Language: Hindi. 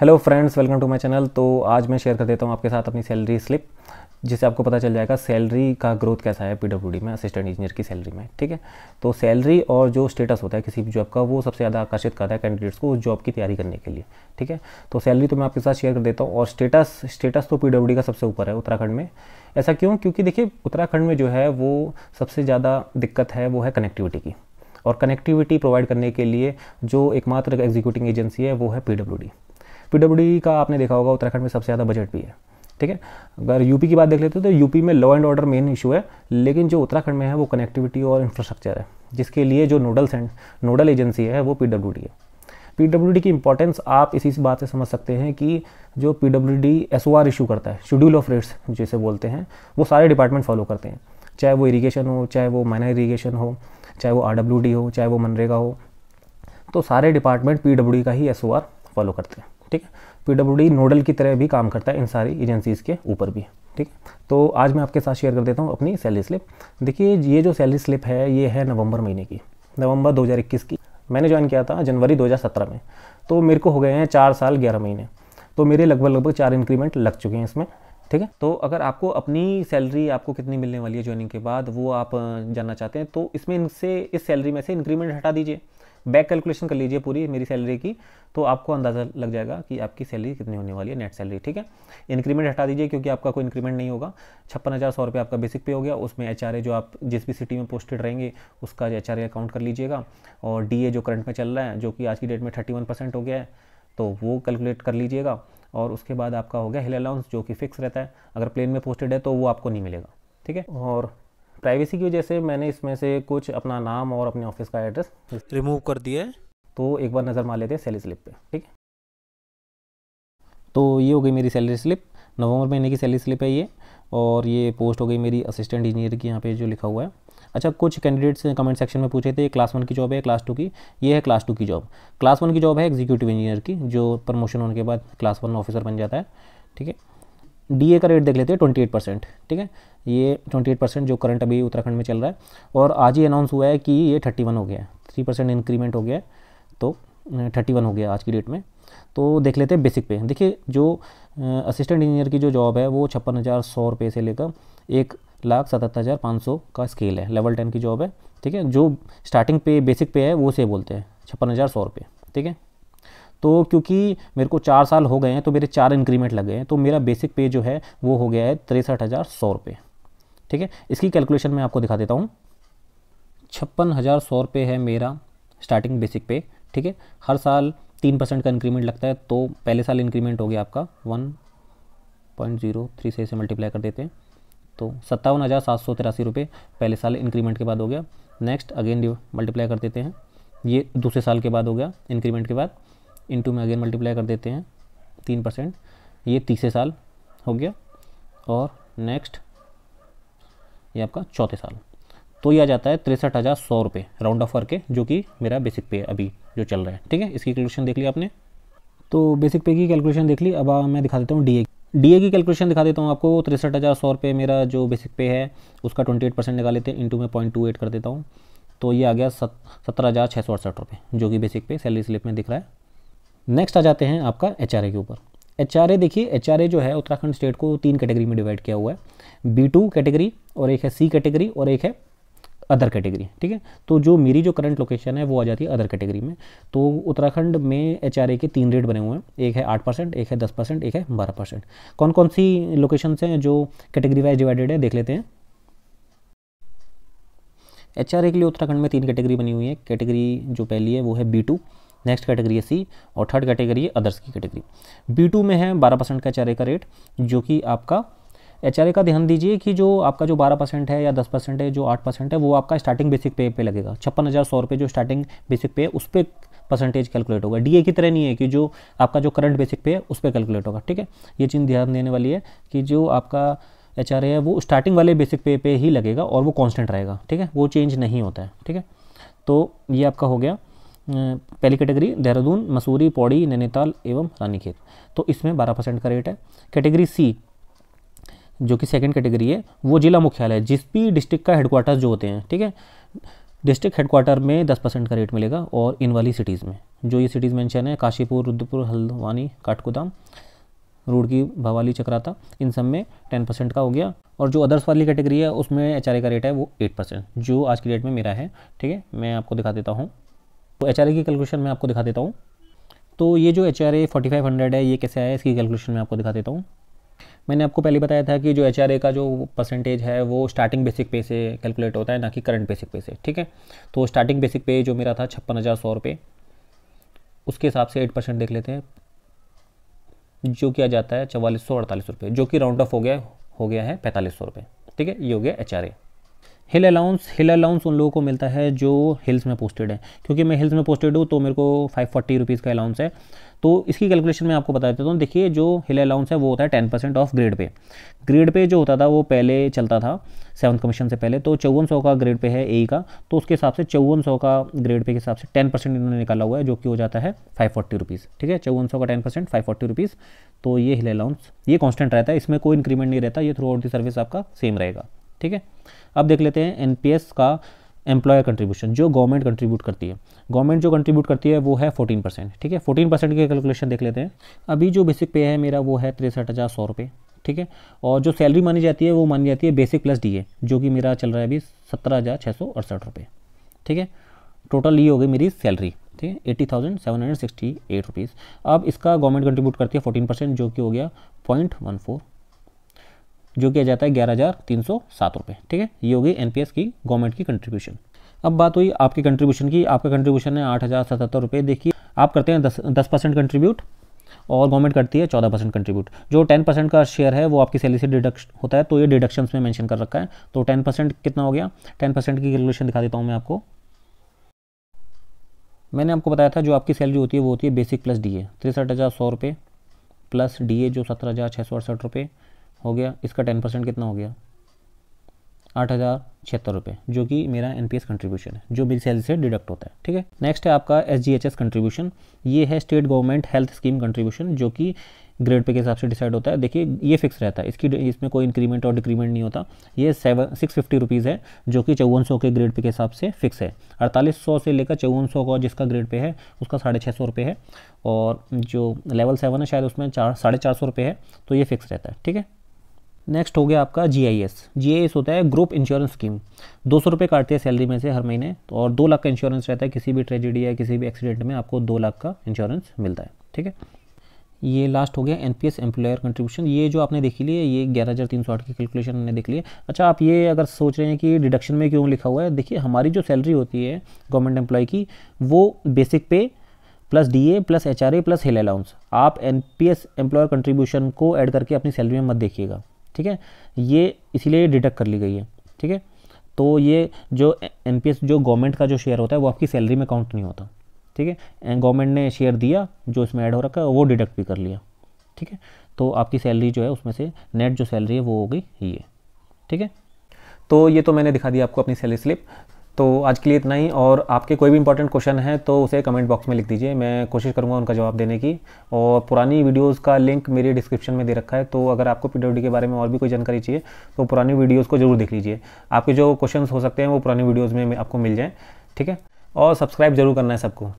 hello friends welcome to my channel तो आज मैं शेयर कर देता हूँ आपके साथ अपनी सैलरी स्लिप जिससे आपको पता चल जाएगा सैलरी का ग्रोथ कैसा है पीडब्ल्यूडी में असिस्टेंट इंजीनियर की सैलरी में ठीक है तो सैलरी और जो स्टेटस होता है किसी भी जॉब का वो सबसे ज़्यादा आकर्षित करता है कैंडिडेट्स को उस जॉब की तैयारी करने के लिए ठीक है तो सैलरी तो मैं आपके साथ शेयर कर देता हूँ और स्टेटस स्टेटस तो पी का सबसे ऊपर है उत्तराखंड में ऐसा क्यों क्योंकि देखिए उत्तराखंड में जो है वो सबसे ज़्यादा दिक्कत है वो है कनेक्टिविटी की और कनेक्टिविटी प्रोवाइड करने के लिए जो एकमात्र एग्जीक्यूटिंग एजेंसी है वो है पी पीडब्ल्यूडी का आपने देखा होगा उत्तराखंड में सबसे ज़्यादा बजट भी है ठीक है अगर यूपी की बात देख लेते हो तो यूपी में law and order main issue है लेकिन जो उत्तराखंड में है वो कनेक्टिविटी और इंफ्रास्ट्रक्चर है जिसके लिए जो नोडल सेंट नोडल एजेंसी है वो पी है पी की इंपॉर्टेंस आप इसी बात से समझ सकते हैं कि जो P W D S O R issue करता है शेड्यूल ऑफ रेट्स जिसे बोलते हैं वो सारे डिपार्टमेंट फॉलो करते हैं चाहे वो इरीगेशन हो चाहे वो माइनर इरीगेशन हो चाहे वो आर डब्ल्यू डी हो चाहे वो मनरेगा हो तो सारे डिपार्टमेंट पी डब्ल्यू डी का ही एस ओ आर फॉलो करते हैं ठीक है पीडब्ल्यूडी नोडल की तरह भी काम करता है इन सारी एजेंसीज़ के ऊपर भी ठीक है तो आज मैं आपके साथ शेयर कर देता हूँ अपनी सैलरी स्लिप देखिए ये जो सैलरी स्लिप है ये है नवंबर महीने की नवंबर 2021 की मैंने ज्वाइन किया था जनवरी 2017 में तो मेरे को हो गए हैं चार साल ग्यारह महीने तो मेरे लगभग लगभग चार इंक्रीमेंट लग चुके हैं इसमें ठीक है तो अगर आपको अपनी सैलरी आपको कितनी मिलने वाली है ज्वाइनिंग के बाद वो आप जानना चाहते हैं तो इसमें इनसे इस सैलरी में से इंक्रीमेंट हटा दीजिए बैक कैलकुलेशन कर लीजिए पूरी मेरी सैलरी की तो आपको अंदाज़ा लग जाएगा कि आपकी सैलरी कितनी होने वाली है नेट सैलरी ठीक है इंक्रीमेंट हटा दीजिए क्योंकि आपका कोई इंक्रीमेंट नहीं होगा छप्पन हज़ार सौ रुपये आपका बेसिक पे हो गया उसमें एच जो आप जिस भी सिटी में पोस्टेड रहेंगे उसका एच आर अकाउंट कर लीजिएगा और डी जो करंट में चल रहा है जो कि आज की डेट में थर्टी हो गया है तो वो कैलकुलेट कर लीजिएगा और उसके बाद आपका हो गया हिल अलाउंस जो कि फिक्स रहता है अगर प्लेन में पोस्टेड है तो वो आपको नहीं मिलेगा ठीक है और प्राइवेसी की वजह से मैंने इसमें से कुछ अपना नाम और अपने ऑफिस का एड्रेस रिमूव कर दिया है तो एक बार नज़र मार लेते हैं सैलरी स्लिप पे ठीक है तो ये हो गई मेरी सैलरी स्लिप नवंबर महीने की सैलरी स्लिप है ये और ये पोस्ट हो गई मेरी असिस्टेंट इंजीनियर की यहाँ पे जो लिखा हुआ है अच्छा कुछ कैंडिडेट्स ने कमेंट सेक्शन में पूछे थे क्लास वन की जॉब है क्लास टू की ये है क्लास टू की जॉब क्लास वन की जॉब है एग्जीक्यूटिव इंजीनियर की जो प्रमोशन होने के बाद क्लास वन ऑफिसर बन जाता है ठीक है डी का रेट देख लेते हैं ट्वेंटी एट परसेंट ठीक है ये ट्वेंटी एट परसेंट जो करंट अभी उत्तराखंड में चल रहा है और आज ही अनाउंस हुआ है कि ये थर्टी वन हो गया है थ्री परसेंट इंक्रीमेंट हो गया है तो थर्टी वन हो गया आज की डेट में तो देख लेते हैं बेसिक पे देखिए जो असिस्टेंट इंजीनियर की जो जॉब है वो छप्पन हज़ार सौ रुपये से लेकर एक लाख सतहत्तर हज़ार पाँच सौ का स्केल है लेवल टेन की जॉब है ठीक है जो स्टार्टिंग पे बेसिक पे है वो से बोलते हैं छप्पन हज़ार सौ रुपये ठीक है तो क्योंकि मेरे को चार साल हो गए हैं तो मेरे चार इंक्रीमेंट लगे हैं तो मेरा बेसिक पे जो है वो हो गया है तिरसठ हज़ार सौ रुपये ठीक है इसकी कैलकुलेशन मैं आपको दिखा देता हूँ छप्पन हज़ार सौ रुपये है मेरा स्टार्टिंग बेसिक पे ठीक है हर साल तीन परसेंट का इंक्रीमेंट लगता है तो पहले साल इंक्रीमेंट हो गया आपका वन पॉइंट जीरो थ्री से इसे मल्टीप्लाई कर देते हैं तो सत्तावन हज़ार सात सौ तिरासी रुपये पहले साल इंक्रीमेंट के बाद हो गया नेक्स्ट अगेन मल्टीप्लाई कर देते हैं ये दूसरे साल के बाद हो गया इंक्रीमेंट के बाद इनटू में अगेन मल्टीप्लाई कर देते हैं तीन परसेंट ये तीसरे साल हो गया और नेक्स्ट ये आपका चौथे साल तो ये आ जाता है तिरसठ हज़ार सौ रुपये राउंड ऑफ करके जो कि मेरा बेसिक पे अभी जो चल रहा है ठीक है इसकी कैलकुलेशन देख लिया आपने तो बेसिक पे की कैलकुलेशन देख ली अब मैं दिखा देता हूँ डी ए डी ए की कैलकुलेशन दिखा देता हूँ आपको तिरसठ हज़ार सौ रुपये मेरा जो बेसिक पे है उसका ट्वेंटी एट परसेंट निकाल लेते हैं इंटू में पॉइंट टू एट कर देता हूँ तो ये आ गया सत सत्रह हज़ार छः सौ अड़सठ रुपये जो कि बेसिक पे सैलरी स्लिप में दिख रहा है नेक्स्ट आ जाते हैं आपका एच के ऊपर एच देखिए एच जो है उत्तराखंड स्टेट को तीन कैटेगरी में डिवाइड किया हुआ है बी कैटेगरी और एक है सी कैटेगरी और एक है अदर कैटेगरी ठीक है तो जो मेरी जो करंट लोकेशन है वो आ जाती है अदर कैटेगरी में तो उत्तराखंड में एच के तीन रेट बने हुए हैं एक है आठ परसेंट एक है दस परसेंट एक है बारह परसेंट कौन कौन सी लोकेशन हैं जो कैटेगरी वाइज डिवाइडेड है देख लेते हैं एच के लिए उत्तराखंड में तीन कैटेगरी बनी हुई है कैटेगरी जो पहली है वो है बी नेक्स्ट कैटेगरी है सी और थर्ड कैटेगरी है अदर्स की कैटेगरी बी टू में है बारह परसेंट का एच का रेट जो कि आपका एच का ध्यान दीजिए कि जो आपका जो बारह परसेंट है या दस परसेंट है जो आठ परसेंट है वो आपका स्टार्टिंग बेसिक पे पे लगेगा छप्पन हज़ार सौ रुपये जो स्टार्टिंग बेसिक पे है उस पर परसेंटेज कैलकुलेट होगा डी की तरह नहीं है कि जो आपका जो करंट बेसिक पे है उस पर कैलकुलेट होगा ठीक है ये चीज़ ध्यान देने वाली है कि जो आपका एच है वो स्टार्टिंग वाले बेसिक पे पे ही लगेगा और वो कॉन्स्टेंट रहेगा ठीक है वो चेंज नहीं होता है ठीक है तो ये आपका हो गया पहली कैटेगरी देहरादून मसूरी पौड़ी नैनीताल एवं रानीखेत तो इसमें बारह परसेंट का रेट है कैटेगरी सी जो कि सेकंड कैटेगरी है वो जिला मुख्यालय जिस भी डिस्ट्रिक्ट का हेडक्वार्टर जो होते हैं ठीक है डिस्ट्रिक्ट हेडक्वार्टर में दस परसेंट का रेट मिलेगा और इन वाली सिटीज़ में जो ये सिटीज़ मैंशन है काशीपुर रुद्रपुर हल्द्वानी काठगोदाम रूड़की भवाली चक्राता इन सब में टेन परसेंट का हो गया और जो अदर्स वाली कैटेगरी है उसमें एच का रेट है वो एट परसेंट जो आज की डेट में मेरा है ठीक है मैं आपको दिखा देता हूँ तो एच की कैलकुलेशन मैं आपको दिखा देता हूँ तो ये जो H R A forty five hundred है ये कैसे आया इसकी कैलकुलेशन मैं आपको दिखा देता हूँ मैंने आपको पहले बताया था कि जो एच का जो परसेंटेज है वो स्टार्टिंग बेसिक पे से कैलकुलेट होता है ना कि करंट बेसिक पे से ठीक है तो स्टार्टिंग बेसिक पे जो मेरा था छप्पन हज़ार सौ रुपये उसके हिसाब से एट परसेंट देख लेते हैं जो किया जाता है चवालीस सौ अड़तालीस रुपये जो कि राउंड ऑफ हो गया हो गया है पैंतालीस सौ रुपये ठीक है ये हो गया H hill allowance hill allowance उन लोगों को मिलता है जो हिल्स में पोस्टेड है क्योंकि मैं हिल्स में पोस्टेड हूँ तो मेरे को फाइव फोर्टी रुपीज़ का अलाउंस है तो इसकी कैलकुलेशन मैं आपको बता देता हूँ देखिए जो हिल अलाउंस है वो होता है ten percent of grade pay grade pay जो होता था वो पहले चलता था सेवन कमीशन से पहले तो चौवन सौ का ग्रेड पे है ए का तो उसके हिसाब से चौवन सौ का ग्रेड पे के हिसाब से टेन परसेंट इन्होंने निकाला हुआ है जो कि हो जाता है फाइव फोर्टी रुपीज़ ठीक है चौवन सौ का ten percent five forty rupees तो ये हिल अलाउंस ये कॉन्स्टेंट रहता है इसमें कोई इंक्रीमेंट नहीं रहता ये थ्रू आउट दी सर्विस आपका सेम रहेगा ठीक है अब देख लेते हैं एनपीएस का एम्प्लॉयर कंट्रीब्यूशन जो गवर्नमेंट कंट्रीब्यूट करती है गवर्नमेंट जो कंट्रीब्यूट करती है वो है फोर्टीन परसेंट ठीक है फोर्टीन परसेंट की कैलकुलेशन देख लेते हैं अभी जो बेसिक पे है मेरा वो है तिरसठ हज़ार सौ रुपये ठीक है और जो सैलरी मानी जाती है वो मानी जाती है बेसिक प्लस डी जो कि मेरा चल रहा है अभी सत्रह हज़ार छः सौ अड़सठ रुपये ठीक है टोटल ये हो गई मेरी सैलरी ठीक है eighty thousand seven hundred sixty eight rupees अब इसका गवर्नमेंट कंट्रीब्यूट करती है फोर्टीन परसेंट जो कि हो गया पॉइंट वन फोर जो किया जाता है ग्यारह हज़ार तीन सौ सात रुपये ठीक है ये होगी एनपीएस की गवर्नमेंट की कंट्रीब्यूशन अब बात हुई आपके कंट्रीब्यूशन की आपका कंट्रीब्यूशन है आठ हज़ार सतहत्तर रुपये देखिए आप करते हैं दस दस परसेंट कंट्रीब्यूट और गवर्नमेंट करती है चौदह परसेंट कंट्रीब्यूट जो टेन परसेंट का शेयर है वो आपकी सैलरी से डिडक्श होता है तो ये डिडक्शन में मैंशन कर रखा है तो टेन परसेंट कितना हो गया टेन परसेंट की कैलकुलेशन दिखा देता हूँ मैं आपको मैंने आपको बताया था जो आपकी सैलरी होती है वो होती है बेसिक प्लस डी ए तिरसठ हज़ार सौ रुपये प्लस डी ए जो सत्रह हज़ार छः सौ अड़सठ रुपये हो गया इसका टेन परसेंट कितना हो गया आठ हज़ार छिहत्तर रुपये जो कि मेरा एन कंट्रीब्यूशन है जो मेरी सैलरी से डिडक्ट होता है ठीक है नेक्स्ट है आपका S G H S contribution ये है state government health scheme contribution जो कि ग्रेड पे के हिसाब से डिसाइड होता है देखिए ये फिक्स रहता है इसकी इसमें कोई इंक्रीमेंट और डिक्रीमेंट नहीं होता ये सेवन सिक्स फिफ्टी रुपीज़ है जो कि चौवन सौ के ग्रेड पे के हिसाब से फिक्स है अड़तालीस सौ से लेकर चौवन सौ का जिसका ग्रेड पे है उसका साढ़े छः सौ रुपये है और जो लेवल सेवन है शायद उसमें चार साढ़े चार सौ रुपये है तो ये फिक्स रहता है ठीक है नेक्स्ट हो गया आपका जी I S G I S होता है ग्रुप इंश्योरेंस स्कीम दो सौ रुपये काटते हैं सैलरी में से हर महीने तो और दो लाख का इंश्योरेंस रहता है किसी भी ट्रेजिडी या किसी भी एक्सीडेंट में आपको दो लाख का इंश्योरेंस मिलता है ठीक है ये लास्ट हो गया N P S employer contribution ये जो आपने देखी ली है ये ग्यारह हज़ार तीन सौ आठ की कैलकुलेशन हमने देख लिया अच्छा आप ये अगर सोच रहे हैं कि डिडक्शन में क्यों लिखा हुआ है देखिए हमारी जो सैलरी होती है गवर्नमेंट एम्प्लॉय की वो basic pay plus DA plus HRA plus hill allowance आप N P S employer contribution को ऐड करके अपनी सैलरी में मत देखिएगा ठीक है ये इसीलिए डिडक्ट कर ली गई है ठीक है तो ये जो एन जो गवर्नमेंट का जो शेयर होता है वो आपकी सैलरी में काउंट नहीं होता ठीक है गवर्नमेंट ने शेयर दिया जो इसमें ऐड हो रखा है वो डिडक्ट भी कर लिया ठीक है तो आपकी सैलरी जो है उसमें से नेट जो सैलरी है वो हो गई ये ठीक है तो ये तो मैंने दिखा दिया आपको अपनी सैलरी स्लिप तो आज के लिए इतना ही और आपके कोई भी इंपॉर्टेंट क्वेश्चन है तो उसे कमेंट बॉक्स में लिख दीजिए मैं कोशिश करूँगा उनका जवाब देने की और पुरानी वीडियोज़ का लिंक मेरे डिस्क्रिप्शन में दे रखा है तो अगर आपको पी के बारे में और भी कोई जानकारी चाहिए तो पुरानी वीडियोज़ को जरूर देख लीजिए आपके जो क्वेश्चन हो सकते हैं वो पुरानी वीडियोज़ में आपको मिल जाएँ ठीक है और सब्सक्राइब जरूर करना है सबको